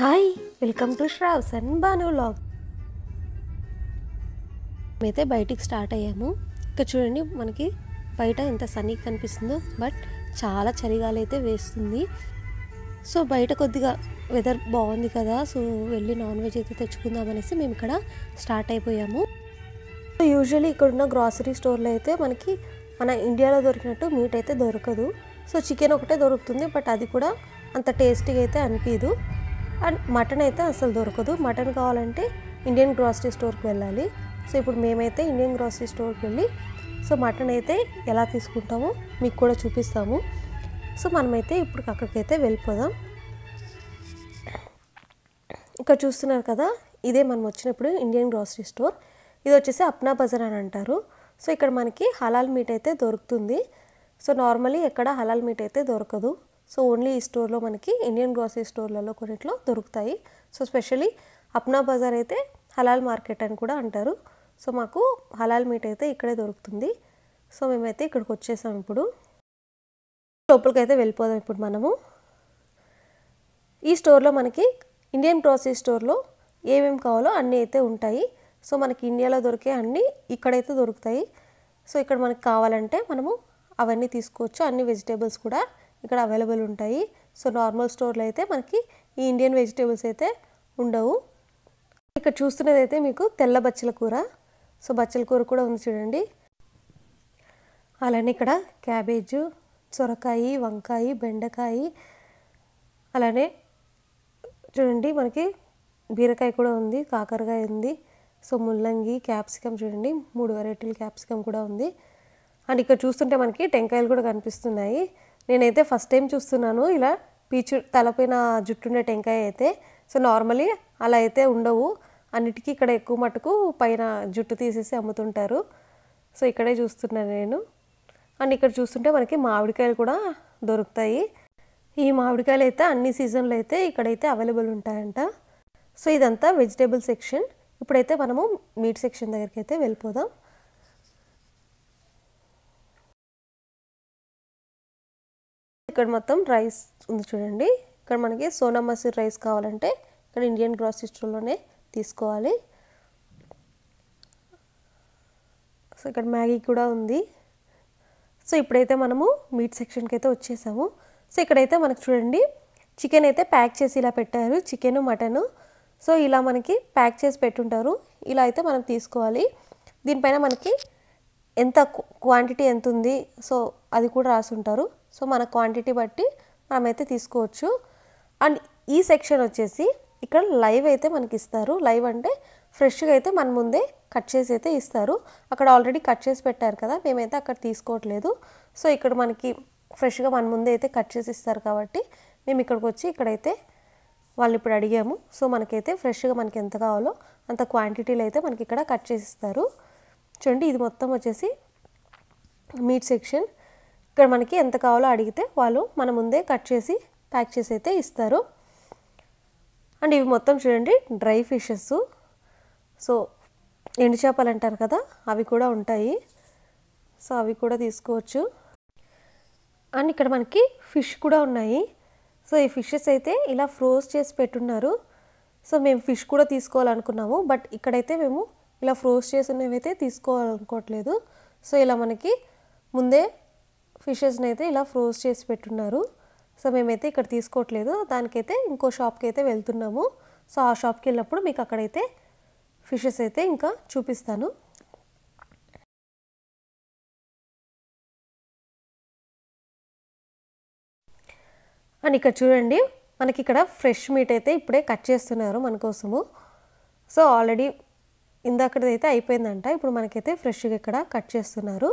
hi welcome to Sravs and Banu vlog మేమైతే బయటికి start అయ్యాము ఇక్కడ చూడండి మనకి బయట ఎంత సన్నీ కనిపిస్తుందో బట్ చాలా చలిగాలి అయితే వేస్తుంది సో బయట కొద్దిగా వెదర్ బాగుంది కదా సో వెళ్ళి నాన్ వెజ్ అయితే తెచ్చుకుందామనేసి మేము ఇక్కడ స్టార్ట్ అయిపోయాము యూజువలీ ఇక్కడ ఉన్న గ్రాసరీ స్టోర్లో అయితే మనకి మన ఇండియాలో దొరికినట్టు మీట్ అయితే దొరకదు సో చికెన్ ఒకటే దొరుకుతుంది బట్ అది కూడా అంత టేస్టీగా అయితే అనిపించదు అండ్ మటన్ అయితే అసలు దొరకదు మటన్ కావాలంటే ఇండియన్ గ్రాసరీ స్టోర్కి వెళ్ళాలి సో ఇప్పుడు మేమైతే ఇండియన్ గ్రాసరీ స్టోర్కి వెళ్ళి సో మటన్ అయితే ఎలా తీసుకుంటామో మీకు కూడా చూపిస్తాము సో మనమైతే ఇప్పుడు అక్కడికైతే వెళ్ళిపోదాం ఇక్కడ చూస్తున్నారు కదా ఇదే మనం వచ్చినప్పుడు ఇండియన్ గ్రాసరీ స్టోర్ ఇది వచ్చేసి అప్నా బజార్ అని అంటారు సో ఇక్కడ మనకి హలాల్ మీట్ అయితే దొరుకుతుంది సో నార్మలీ ఎక్కడ హలాల్ మీట్ అయితే దొరకదు సో ఓన్లీ ఈ స్టోర్లో మనకి ఇండియన్ గ్రాసరీ స్టోర్లలో కొన్నిట్లో దొరుకుతాయి సో స్పెషలీ అప్నా బజార్ అయితే హలాల్ మార్కెట్ అని కూడా అంటారు సో మాకు హలాల్ మీట్ అయితే ఇక్కడే దొరుకుతుంది సో మేమైతే ఇక్కడికి వచ్చేసాం ఇప్పుడు లోపలికి అయితే వెళ్ళిపోదాం ఇప్పుడు మనము ఈ స్టోర్లో మనకి ఇండియన్ గ్రాసరీ స్టోర్లో ఏమేమి కావాలో అన్నీ అయితే ఉంటాయి సో మనకి ఇండియాలో దొరికే అన్నీ ఇక్కడైతే దొరుకుతాయి సో ఇక్కడ మనకి కావాలంటే మనము అవన్నీ తీసుకోవచ్చు అన్ని వెజిటేబుల్స్ కూడా ఇక్కడ అవైలబుల్ ఉంటాయి సో నార్మల్ స్టోర్లో అయితే మనకి ఈ ఇండియన్ వెజిటేబుల్స్ అయితే ఉండవు ఇక్కడ చూస్తున్నది అయితే మీకు తెల్ల బచ్చల కూర సో బచ్చల కూర కూడా ఉంది చూడండి అలానే ఇక్కడ క్యాబేజు సొరకాయి వంకాయ బెండకాయ అలానే చూడండి మనకి బీరకాయ కూడా ఉంది కాకరకాయ ఉంది సో ముల్లంగి క్యాప్సికమ్ చూడండి మూడు వెరైటీలు క్యాప్సికమ్ కూడా ఉంది అండ్ ఇక్కడ చూస్తుంటే మనకి టెంకాయలు కూడా కనిపిస్తున్నాయి నేనైతే ఫస్ట్ టైం చూస్తున్నాను ఇలా పీచు తలపైన జుట్టుండే టెంకాయ అయితే సో నార్మలీ అలా అయితే ఉండవు అన్నిటికీ ఇక్కడ ఎక్కువ మటుకు పైన జుట్టు తీసేసి అమ్ముతుంటారు సో ఇక్కడే చూస్తున్నాను నేను అండ్ ఇక్కడ చూస్తుంటే మనకి మామిడికాయలు కూడా దొరుకుతాయి ఈ మామిడికాయలు అయితే అన్ని సీజన్లో అయితే ఇక్కడైతే అవైలబుల్ ఉంటాయంట సో ఇదంతా వెజిటేబుల్ సెక్షన్ ఇప్పుడైతే మనము మీట్ సెక్షన్ దగ్గరికి అయితే వెళ్ళిపోదాం ఇక్కడ మొత్తం రైస్ ఉంది చూడండి ఇక్కడ మనకి సోనా మసీర్ రైస్ కావాలంటే ఇక్కడ ఇండియన్ గ్రాసరీ స్టోర్లోనే తీసుకోవాలి సో ఇక్కడ మ్యాగీ కూడా ఉంది సో ఇప్పుడైతే మనము మీట్ సెక్షన్కి అయితే వచ్చేసాము సో ఇక్కడైతే మనకు చూడండి చికెన్ అయితే ప్యాక్ చేసి ఇలా పెట్టారు చికెన్ మటను సో ఇలా మనకి ప్యాక్ చేసి పెట్టుంటారు ఇలా అయితే మనం తీసుకోవాలి దీనిపైన మనకి ఎంత క్వాంటిటీ ఎంత ఉంది సో అది కూడా రాసుంటారు సో మన క్వాంటిటీ బట్టి మనమైతే తీసుకోవచ్చు అండ్ ఈ సెక్షన్ వచ్చేసి ఇక్కడ లైవ్ అయితే మనకి ఇస్తారు లైవ్ అంటే ఫ్రెష్గా అయితే మన ముందే కట్ చేసి అయితే ఇస్తారు అక్కడ ఆల్రెడీ కట్ చేసి పెట్టారు కదా మేమైతే అక్కడ తీసుకోవట్లేదు సో ఇక్కడ మనకి ఫ్రెష్గా మన ముందే అయితే కట్ చేసి ఇస్తారు కాబట్టి మేము ఇక్కడికి వచ్చి ఇక్కడైతే వాళ్ళు ఇప్పుడు అడిగాము సో మనకైతే ఫ్రెష్గా మనకి ఎంత కావాలో అంత క్వాంటిటీలో అయితే మనకి ఇక్కడ కట్ చేసి ఇస్తారు చూడండి ఇది మొత్తం వచ్చేసి మీట్ సెక్షన్ ఇక్కడ మనకి ఎంత కావాలో అడిగితే వాళ్ళు మన ముందే కట్ చేసి ప్యాక్ చేసి అయితే ఇస్తారు అండ్ ఇవి మొత్తం చూడండి డ్రై ఫిషెస్ సో ఎండు చేపలు అంటారు కదా అవి కూడా ఉంటాయి సో అవి కూడా తీసుకోవచ్చు అండ్ ఇక్కడ మనకి ఫిష్ కూడా ఉన్నాయి సో ఈ ఫిషెస్ అయితే ఇలా ఫ్రోజ్ చేసి పెట్టున్నారు సో మేము ఫిష్ కూడా తీసుకోవాలనుకున్నాము బట్ ఇక్కడైతే మేము ఇలా ఫ్రోస్ట్ చేసినవి అయితే తీసుకోవాలనుకోవట్లేదు సో ఇలా మనకి ముందే ఫిషెస్ని అయితే ఇలా ఫ్రోజ్ చేసి పెట్టున్నారు సో మేమైతే ఇక్కడ తీసుకోవట్లేదు దానికైతే ఇంకో షాప్కి అయితే వెళ్తున్నాము సో ఆ షాప్కి వెళ్ళినప్పుడు మీకు అక్కడైతే ఫిషెస్ అయితే ఇంకా చూపిస్తాను అండ్ ఇక్కడ చూడండి మనకి ఇక్కడ ఫ్రెష్ మీట్ అయితే ఇప్పుడే కట్ చేస్తున్నారు మన కోసము సో ఆల్రెడీ ఇందాకటిదైతే అయిపోయిందంట ఇప్పుడు మనకైతే ఫ్రెష్గా ఇక్కడ కట్ చేస్తున్నారు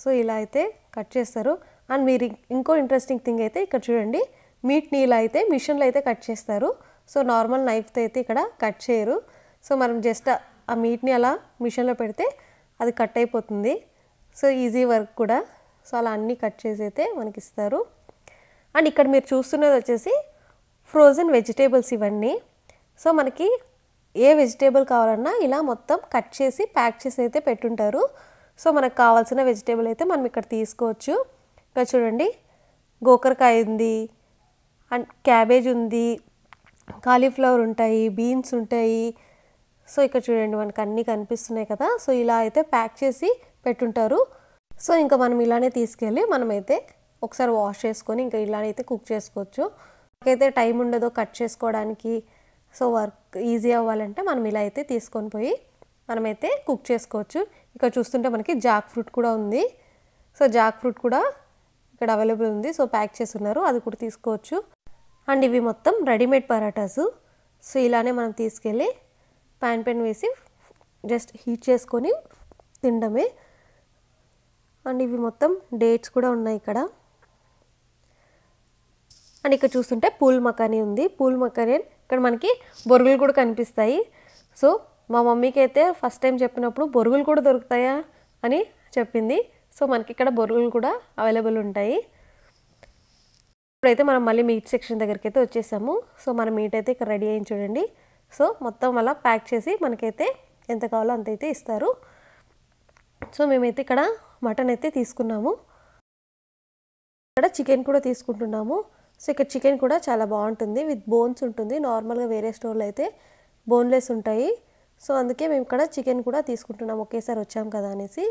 సో ఇలా అయితే కట్ చేస్తారు అండ్ మీరు ఇంకో ఇంట్రెస్టింగ్ థింగ్ అయితే ఇక్కడ చూడండి మీట్ని ఇలా అయితే మిషన్లో అయితే కట్ చేస్తారు సో నార్మల్ నైఫ్తో అయితే ఇక్కడ కట్ చేయరు సో మనం జస్ట్ ఆ మీట్ని అలా మిషన్లో పెడితే అది కట్ అయిపోతుంది సో ఈజీ వర్క్ కూడా సో అలా అన్నీ కట్ చేసి అయితే మనకి ఇస్తారు అండ్ ఇక్కడ మీరు చూస్తున్నది వచ్చేసి ఫ్రోజన్ వెజిటేబుల్స్ ఇవన్నీ సో మనకి ఏ వెజిటేబుల్ కావాలన్నా ఇలా మొత్తం కట్ చేసి ప్యాక్ చేసి అయితే పెట్టుంటారు సో మనకు కావాల్సిన వెజిటేబుల్ అయితే మనం ఇక్కడ తీసుకోవచ్చు ఇంకా చూడండి గోకరకాయ ఉంది అండ్ క్యాబేజ్ ఉంది కాలీఫ్లవర్ ఉంటాయి బీన్స్ ఉంటాయి సో ఇక్కడ చూడండి మనకు అన్నీ కనిపిస్తున్నాయి కదా సో ఇలా అయితే ప్యాక్ చేసి పెట్టుంటారు సో ఇంకా మనం ఇలానే తీసుకెళ్ళి మనమైతే ఒకసారి వాష్ చేసుకొని ఇంకా ఇలానైతే కుక్ చేసుకోవచ్చు నాకైతే టైం ఉండదో కట్ చేసుకోవడానికి సో వర్క్ ఈజీ అవ్వాలంటే మనం ఇలా అయితే తీసుకొని పోయి మనమైతే కుక్ చేసుకోవచ్చు ఇక్కడ చూస్తుంటే మనకి జాక్ ఫ్రూట్ కూడా ఉంది సో జాక్ ఫ్రూట్ కూడా ఇక్కడ అవైలబుల్ ఉంది సో ప్యాక్ చేసి ఉన్నారు అది కూడా తీసుకోవచ్చు అండ్ ఇవి మొత్తం రెడీమేడ్ పరాటాసు సో ఇలానే మనం తీసుకెళ్ళి ప్యాన్ పెన్ వేసి జస్ట్ హీట్ చేసుకొని తినడమే అండ్ ఇవి మొత్తం డేట్స్ కూడా ఉన్నాయి ఇక్కడ అండ్ ఇక్కడ చూస్తుంటే పూల్ మకానీ ఉంది పూల్ మకానీ ఇక్కడ మనకి బొరుగులు కూడా కనిపిస్తాయి సో మా మమ్మీకి అయితే ఫస్ట్ టైం చెప్పినప్పుడు బొరుగులు కూడా దొరుకుతాయా అని చెప్పింది సో మనకి ఇక్కడ బొరుగులు కూడా అవైలబుల్ ఉంటాయి ఇప్పుడైతే మనం మళ్ళీ మీట్ సెక్షన్ దగ్గరికి అయితే వచ్చేసాము సో మన మీట్ అయితే ఇక్కడ రెడీ అయ్యి చూడండి సో మొత్తం అలా ప్యాక్ చేసి మనకైతే ఎంత కావాలో అంత అయితే ఇస్తారు సో మేమైతే ఇక్కడ మటన్ అయితే తీసుకున్నాము ఇక్కడ చికెన్ కూడా తీసుకుంటున్నాము సో ఇక్కడ చికెన్ కూడా చాలా బాగుంటుంది విత్ బోన్స్ ఉంటుంది నార్మల్గా వేరే స్టోర్లో అయితే బోన్లెస్ ఉంటాయి సో అందుకే మేము ఇక్కడ చికెన్ కూడా తీసుకుంటున్నాము ఒకేసారి వచ్చాము కదా అనేసి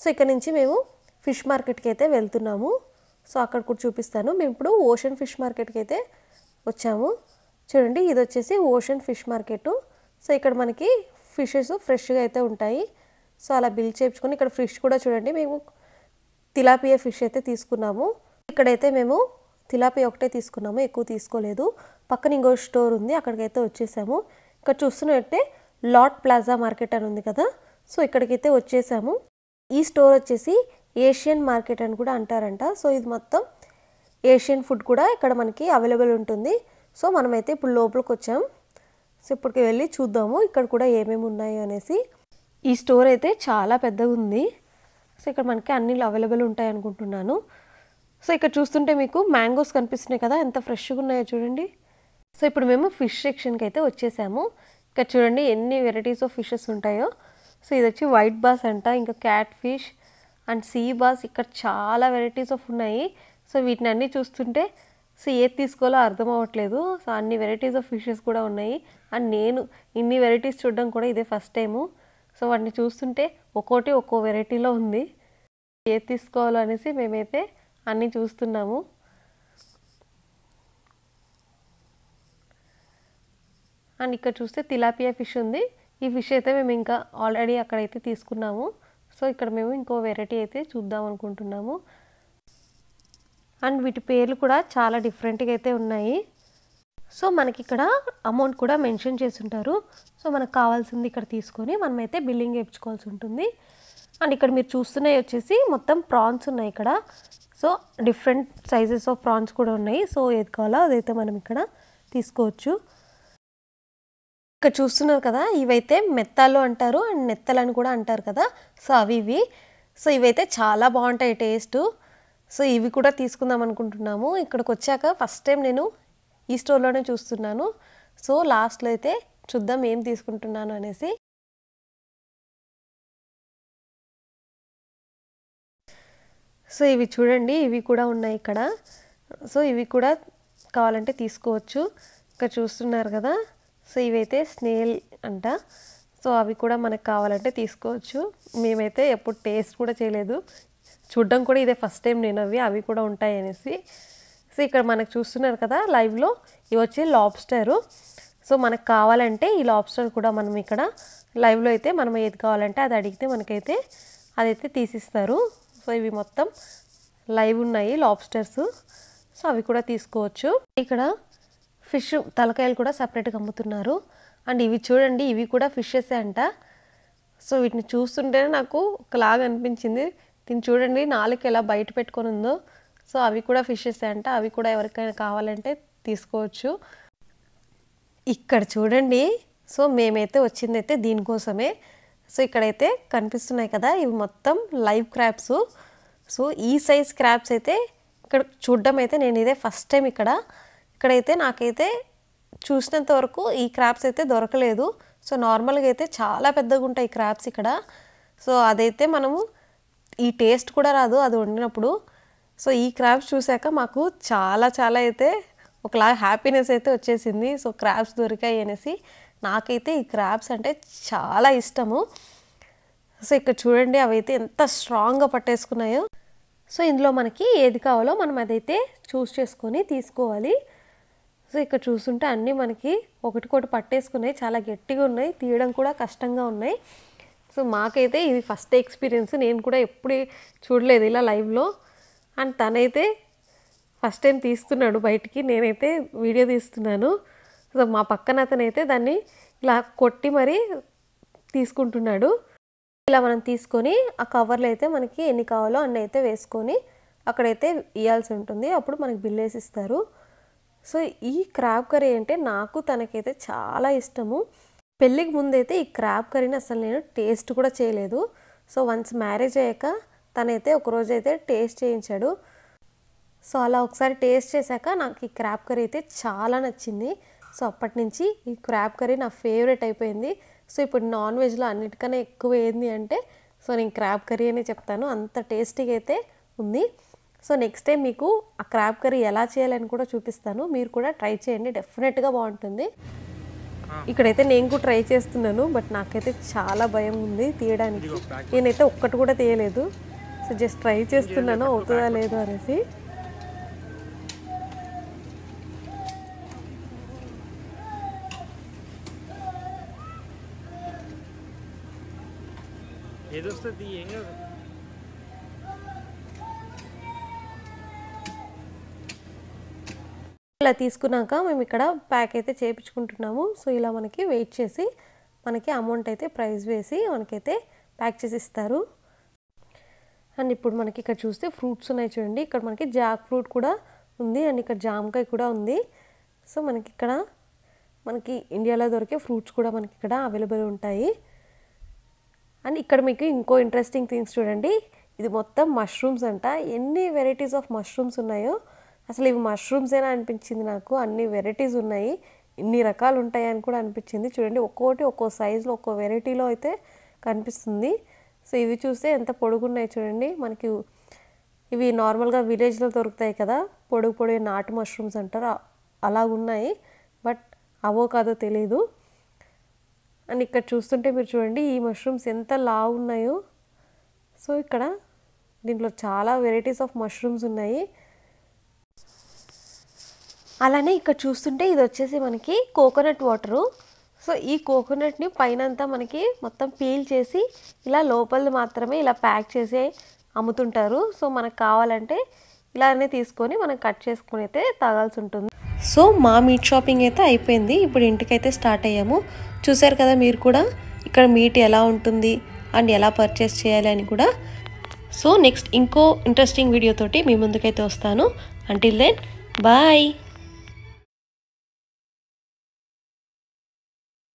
సో ఇక్కడ నుంచి మేము ఫిష్ మార్కెట్కి అయితే వెళ్తున్నాము సో అక్కడ కూడా చూపిస్తాను మేము ఇప్పుడు ఓషన్ ఫిష్ మార్కెట్కి అయితే వచ్చాము చూడండి ఇది వచ్చేసి ఓషన్ ఫిష్ మార్కెట్ సో ఇక్కడ మనకి ఫిషెస్ ఫ్రెష్గా అయితే ఉంటాయి సో అలా బిల్ చేయించుకొని ఇక్కడ ఫిష్ కూడా చూడండి మేము తిలాపియా ఫిష్ అయితే తీసుకున్నాము ఇక్కడైతే మేము తిలాపి ఒకటే తీసుకున్నాము ఎక్కువ తీసుకోలేదు పక్కన ఇంకో స్టోర్ ఉంది అక్కడికైతే వచ్చేసాము ఇక్కడ చూస్తున్నట్టే లాట్ ప్లాజా మార్కెట్ అని ఉంది కదా సో ఇక్కడికైతే వచ్చేసాము ఈ స్టోర్ వచ్చేసి ఏషియన్ మార్కెట్ అని కూడా అంటారంట సో ఇది మొత్తం ఏషియన్ ఫుడ్ కూడా ఇక్కడ మనకి అవైలబుల్ ఉంటుంది సో మనమైతే ఇప్పుడు లోపలికి వచ్చాం సో ఇప్పటికి వెళ్ళి చూద్దాము ఇక్కడ కూడా ఏమేమి ఉన్నాయి అనేసి ఈ స్టోర్ అయితే చాలా పెద్దగా ఉంది సో ఇక్కడ మనకి అన్ని అవైలబుల్ ఉంటాయి అనుకుంటున్నాను సో ఇక్కడ చూస్తుంటే మీకు మ్యాంగోస్ కనిపిస్తున్నాయి కదా ఎంత ఫ్రెష్గా ఉన్నాయో చూడండి సో ఇప్పుడు మేము ఫిష్ సెక్షన్కి అయితే వచ్చేసాము ఇక్కడ చూడండి ఎన్ని వెరైటీస్ ఆఫ్ ఫిషెస్ ఉంటాయో సో ఇది వచ్చి వైట్ బాస్ అంట ఇంకా cat fish and sea bass ఇక్కడ చాలా వెరైటీస్ ఆఫ్ ఉన్నాయి సో వీటిని అన్నీ చూస్తుంటే సో ఏది తీసుకోవాలో అర్థం అవ్వట్లేదు సో అన్ని వెరైటీస్ ఆఫ్ ఫిషెస్ కూడా ఉన్నాయి అండ్ నేను ఇన్ని వెరైటీస్ చూడడం కూడా ఇదే ఫస్ట్ టైము సో వాటిని చూస్తుంటే ఒక్కోటి ఒక్కో వెరైటీలో ఉంది ఏది తీసుకోవాలో అనేసి మేమైతే అన్నీ చూస్తున్నాము అండ్ ఇక్కడ చూస్తే తిలాపియా ఫిష్ ఉంది ఈ ఫిష్ అయితే మేము ఇంకా ఆల్రెడీ అక్కడైతే తీసుకున్నాము సో ఇక్కడ మేము ఇంకో వెరైటీ అయితే చూద్దాం అనుకుంటున్నాము అండ్ వీటి పేర్లు కూడా చాలా డిఫరెంట్గా అయితే ఉన్నాయి సో మనకి ఇక్కడ అమౌంట్ కూడా మెన్షన్ చేసి ఉంటారు సో మనకు కావాల్సింది ఇక్కడ తీసుకొని మనమైతే బిల్లింగ్ వేయించుకోవాల్సి ఉంటుంది అండ్ ఇక్కడ మీరు చూస్తున్నాయి వచ్చేసి మొత్తం ప్రాన్స్ ఉన్నాయి ఇక్కడ so different sizes of prawns కూడా ఉన్నాయి సో ఏది కావాలో అదైతే మనం ఇక్కడ తీసుకోవచ్చు ఇక్కడ చూస్తున్నారు కదా ఇవైతే మెత్తాలు అంటారు అండ్ నెత్తలు అని కూడా అంటారు కదా సో అవి ఇవి సో ఇవైతే చాలా బాగుంటాయి టేస్ట్ సో ఇవి కూడా తీసుకుందాం అనుకుంటున్నాము ఇక్కడికి వచ్చాక ఫస్ట్ టైం నేను ఈ స్టోర్లోనే చూస్తున్నాను సో లాస్ట్లో అయితే చూద్దాం ఏం తీసుకుంటున్నాను అనేసి సో ఇవి చూడండి ఇవి కూడా ఉన్నాయి ఇక్కడ సో ఇవి కూడా కావాలంటే తీసుకోవచ్చు ఇక్కడ చూస్తున్నారు కదా సో ఇవైతే స్నేల్ అంట సో అవి కూడా మనకు కావాలంటే తీసుకోవచ్చు మేమైతే ఎప్పుడు టేస్ట్ కూడా చేయలేదు చూడడం కూడా ఇదే ఫస్ట్ టైం నేను అవి అవి కూడా ఉంటాయి అనేసి సో ఇక్కడ మనకు చూస్తున్నారు కదా లైవ్లో ఇవి వచ్చి లాబ్స్టరు సో మనకు కావాలంటే ఈ లాబ్స్టర్ కూడా మనం ఇక్కడ లైవ్లో అయితే మనం ఏది కావాలంటే అది అడిగితే మనకైతే అదైతే తీసిస్తారు సో ఇవి మొత్తం లైవ్ ఉన్నాయి లాబ్స్టర్స్ సో అవి కూడా తీసుకోవచ్చు ఇక్కడ ఫిష్ తలకాయలు కూడా సపరేట్గా అమ్ముతున్నారు అండ్ ఇవి చూడండి ఇవి కూడా ఫిషెస్ అంట సో వీటిని చూస్తుంటేనే నాకు లాగా అనిపించింది దీన్ని చూడండి నాలుగు ఎలా బయట పెట్టుకొని ఉందో సో అవి కూడా ఫిషెస్ అంట అవి కూడా ఎవరికైనా కావాలంటే తీసుకోవచ్చు ఇక్కడ చూడండి సో మేమైతే వచ్చిందైతే దీనికోసమే సో ఇక్కడైతే కనిపిస్తున్నాయి కదా ఇవి మొత్తం లైవ్ క్రాప్స్ సో ఈ సైజ్ క్రాప్స్ అయితే ఇక్కడ చూడడం అయితే నేను ఇదే ఫస్ట్ టైం ఇక్కడ ఇక్కడైతే నాకైతే చూసినంత వరకు ఈ క్రాప్స్ అయితే దొరకలేదు సో నార్మల్గా అయితే చాలా పెద్దగా ఉంటాయి క్రాప్స్ ఇక్కడ సో అదైతే మనము ఈ టేస్ట్ కూడా రాదు అది వండినప్పుడు సో ఈ క్రాప్స్ చూశాక మాకు చాలా చాలా అయితే ఒకలా హ్యాపీనెస్ అయితే వచ్చేసింది సో క్రాప్స్ దొరికాయి అనేసి నాకైతే ఈ క్రాబ్స్ అంటే చాలా ఇష్టము సో ఇక్కడ చూడండి అవైతే ఎంత స్ట్రాంగ్గా పట్టేసుకున్నాయో సో ఇందులో మనకి ఏది కావాలో మనం అదైతే చూస్ చేసుకొని తీసుకోవాలి సో ఇక్కడ చూసుంటే అన్నీ మనకి ఒకటికొకటి పట్టేసుకున్నాయి చాలా గట్టిగా ఉన్నాయి తీయడం కూడా కష్టంగా ఉన్నాయి సో మాకైతే ఇది ఫస్ట్ ఎక్స్పీరియన్స్ నేను కూడా ఎప్పుడు చూడలేదు ఇలా లైవ్లో అండ్ తనైతే ఫస్ట్ టైం తీస్తున్నాడు బయటికి నేనైతే వీడియో తీస్తున్నాను సో మా పక్కన అతనైతే దాన్ని ఇలా కొట్టి మరీ తీసుకుంటున్నాడు ఇలా మనం తీసుకొని ఆ కవర్లు అయితే మనకి ఎన్ని కావాలో అన్ని అయితే వేసుకొని అక్కడైతే ఇవ్వాల్సి ఉంటుంది అప్పుడు మనకి బిల్ వేసి ఇస్తారు సో ఈ క్రాబ్ కర్రీ అంటే నాకు తనకైతే చాలా ఇష్టము పెళ్ళికి ముందైతే ఈ క్రాబ్ కర్రీని అసలు నేను టేస్ట్ కూడా చేయలేదు సో వన్స్ మ్యారేజ్ అయ్యాక తనైతే ఒకరోజు అయితే టేస్ట్ చేయించాడు సో అలా ఒకసారి టేస్ట్ చేశాక నాకు ఈ క్రాబ్ కర్రీ అయితే చాలా నచ్చింది సో అప్పటి నుంచి ఈ క్రాబ్ కర్రీ నా ఫేవరెట్ అయిపోయింది సో ఇప్పుడు నాన్ వెజ్లో అన్నిటికన్నా ఎక్కువ ఏంది అంటే సో నేను క్రాబ్ కర్రీ అనే చెప్తాను అంత టేస్టీగా అయితే ఉంది సో నెక్స్ట్ టైం మీకు ఆ క్రాబ్ కర్రీ ఎలా చేయాలని కూడా చూపిస్తాను మీరు కూడా ట్రై చేయండి డెఫినెట్గా బాగుంటుంది ఇక్కడైతే నేను కూడా ట్రై చేస్తున్నాను బట్ నాకైతే చాలా భయం ఉంది తీయడానికి నేనైతే ఒక్కటి కూడా తీయలేదు సో జస్ట్ ట్రై చేస్తున్నాను అవుతుందా లేదో అనేసి వస్తుంది di కాదు ఇలా తీసుకున్నాక మేము ఇక్కడ ప్యాక్ అయితే చేయించుకుంటున్నాము సో ఇలా మనకి వెయిట్ చేసి మనకి అమౌంట్ అయితే ప్రైస్ వేసి మనకైతే ప్యాక్ చేసి ఇస్తారు అండ్ ఇప్పుడు మనకి ఇక్కడ చూస్తే ఫ్రూట్స్ ఉన్నాయి చూడండి ఇక్కడ మనకి జాక్ ఫ్రూట్ కూడా ఉంది అండ్ ఇక్కడ జామకాయ కూడా ఉంది సో మనకి ఇక్కడ మనకి ఇండియాలో దొరికే ఫ్రూట్స్ కూడా మనకి ఇక్కడ అవైలబుల్ ఉంటాయి అండ్ ఇక్కడ మీకు ఇంకో ఇంట్రెస్టింగ్ థింగ్స్ చూడండి ఇది మొత్తం మష్రూమ్స్ అంట ఎన్ని వెరైటీస్ ఆఫ్ మష్రూమ్స్ ఉన్నాయో అసలు ఇవి మష్రూమ్సేనా అనిపించింది నాకు అన్ని వెరైటీస్ ఉన్నాయి ఇన్ని రకాలు ఉంటాయని కూడా అనిపించింది చూడండి ఒక్కోటి ఒక్కో సైజులో ఒక్కో వెరైటీలో అయితే కనిపిస్తుంది సో ఇవి చూస్తే ఎంత పొడుగున్నాయి చూడండి మనకి ఇవి నార్మల్గా విలేజ్లో దొరుకుతాయి కదా పొడుగు పొడుగు నాటు మష్రూమ్స్ అంటారు అలాగున్నాయి బట్ అవో కాదో తెలీదు అండ్ ఇక్కడ చూస్తుంటే మీరు చూడండి ఈ మష్రూమ్స్ ఎంత లావు ఉన్నాయో సో ఇక్కడ దీంట్లో చాలా వెరైటీస్ ఆఫ్ మష్రూమ్స్ ఉన్నాయి అలానే ఇక్కడ చూస్తుంటే ఇది వచ్చేసి మనకి కోకోనట్ వాటరు సో ఈ కోకోనట్ని పైనంతా మనకి మొత్తం పీల్ చేసి ఇలా లోపల మాత్రమే ఇలా ప్యాక్ చేసి అమ్ముతుంటారు సో మనకు కావాలంటే ఇలానే తీసుకొని మనం కట్ చేసుకుని అయితే తాగాల్సి ఉంటుంది సో మా మీట్ షాపింగ్ అయితే అయిపోయింది ఇప్పుడు ఇంటికైతే స్టార్ట్ అయ్యాము చూశారు కదా మీరు కూడా ఇక్కడ మీట్ ఎలా ఉంటుంది అండ్ ఎలా పర్చేస్ చేయాలి అని కూడా సో నెక్స్ట్ ఇంకో ఇంట్రెస్టింగ్ వీడియోతోటి మీ ముందుకైతే వస్తాను అంటిల్ దెన్ బాయ్